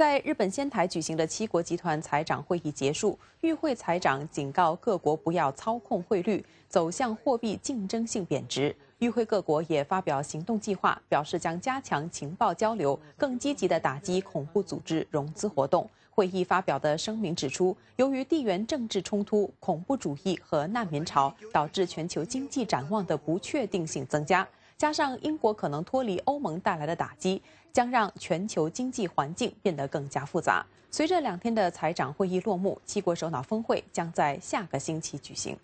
在日本仙台举行的七国集团财长会议结束，与会财长警告各国不要操控汇率，走向货币竞争性贬值。与会各国也发表行动计划，表示将加强情报交流，更积极地打击恐怖组织融资活动。会议发表的声明指出，由于地缘政治冲突、恐怖主义和难民潮，导致全球经济展望的不确定性增加。加上英国可能脱离欧盟带来的打击，将让全球经济环境变得更加复杂。随着两天的财长会议落幕，七国首脑峰会将在下个星期举行。